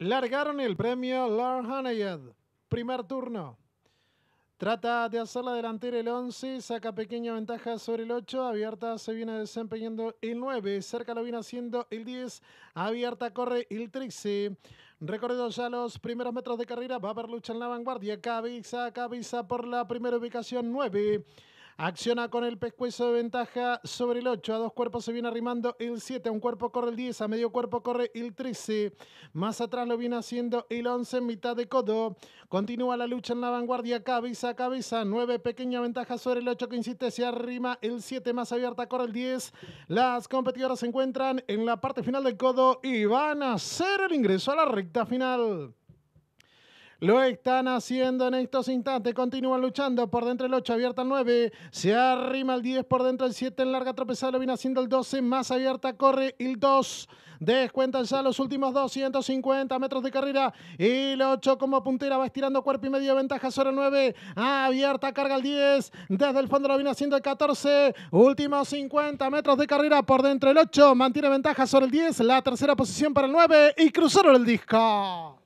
Largaron el premio Lord Honeyed, Primer turno. Trata de hacer la delantera el 11, saca pequeña ventaja sobre el 8, abierta se viene desempeñando el 9, cerca lo viene haciendo el 10, abierta corre el 13. Recorrido ya los primeros metros de carrera, va a haber lucha en la vanguardia, cabeza, cabeza por la primera ubicación 9. Acciona con el pescuezo de ventaja sobre el 8. A dos cuerpos se viene arrimando el 7. A un cuerpo corre el 10. A medio cuerpo corre el 13. Más atrás lo viene haciendo el 11 en mitad de codo. Continúa la lucha en la vanguardia. Cabeza a cabeza. 9. Pequeña ventaja sobre el 8 que insiste. Se arrima el 7. Más abierta corre el 10. Las competidoras se encuentran en la parte final del codo y van a hacer el ingreso a la recta final. Lo están haciendo en estos instantes. Continúan luchando por dentro el 8, abierta el 9. Se arrima el 10 por dentro el 7 en larga tropezada. Lo viene haciendo el 12. Más abierta corre el 2. Descuentan ya los últimos 250 metros de carrera. y El 8 como puntera va estirando cuerpo y medio. Ventaja sobre el 9. Abierta carga el 10. Desde el fondo lo viene haciendo el 14. Últimos 50 metros de carrera por dentro el 8. Mantiene ventaja sobre el 10. La tercera posición para el 9. Y cruzaron el disco.